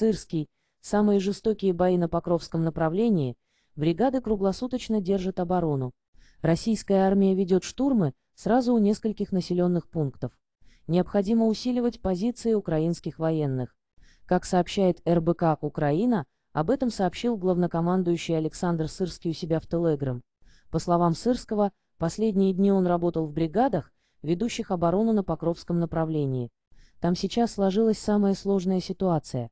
Сырский, самые жестокие бои на Покровском направлении, бригады круглосуточно держат оборону. Российская армия ведет штурмы сразу у нескольких населенных пунктов. Необходимо усиливать позиции украинских военных. Как сообщает РБК «Украина», об этом сообщил главнокомандующий Александр Сырский у себя в Телеграм. По словам Сырского, последние дни он работал в бригадах, ведущих оборону на Покровском направлении. Там сейчас сложилась самая сложная ситуация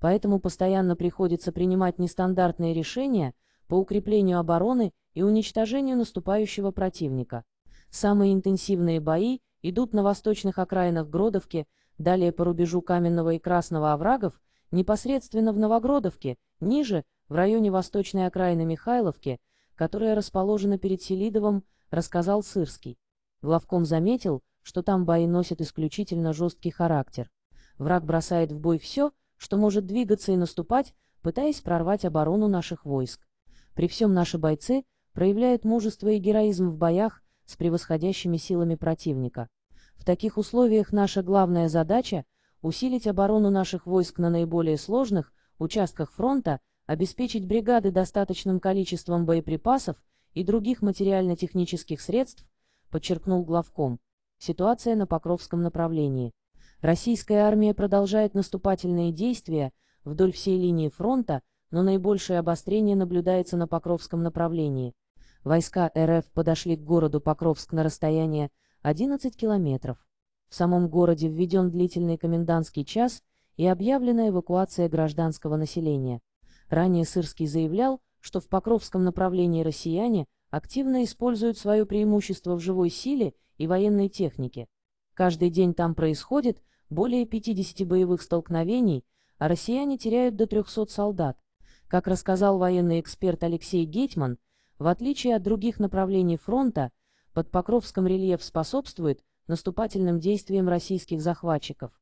поэтому постоянно приходится принимать нестандартные решения по укреплению обороны и уничтожению наступающего противника. Самые интенсивные бои идут на восточных окраинах Гродовки, далее по рубежу Каменного и Красного оврагов, непосредственно в Новогродовке, ниже, в районе восточной окраины Михайловки, которая расположена перед Селидовым, рассказал Сырский. Главком заметил, что там бои носят исключительно жесткий характер. Враг бросает в бой все, что может двигаться и наступать, пытаясь прорвать оборону наших войск. При всем наши бойцы проявляют мужество и героизм в боях с превосходящими силами противника. В таких условиях наша главная задача – усилить оборону наших войск на наиболее сложных участках фронта, обеспечить бригады достаточным количеством боеприпасов и других материально-технических средств, подчеркнул главком. Ситуация на Покровском направлении. Российская армия продолжает наступательные действия вдоль всей линии фронта, но наибольшее обострение наблюдается на Покровском направлении. Войска РФ подошли к городу Покровск на расстояние 11 километров. В самом городе введен длительный комендантский час и объявлена эвакуация гражданского населения. Ранее Сырский заявлял, что в Покровском направлении россияне активно используют свое преимущество в живой силе и военной технике. Каждый день там происходит более 50 боевых столкновений, а россияне теряют до 300 солдат. Как рассказал военный эксперт Алексей Гетман, в отличие от других направлений фронта, под Покровском рельеф способствует наступательным действиям российских захватчиков.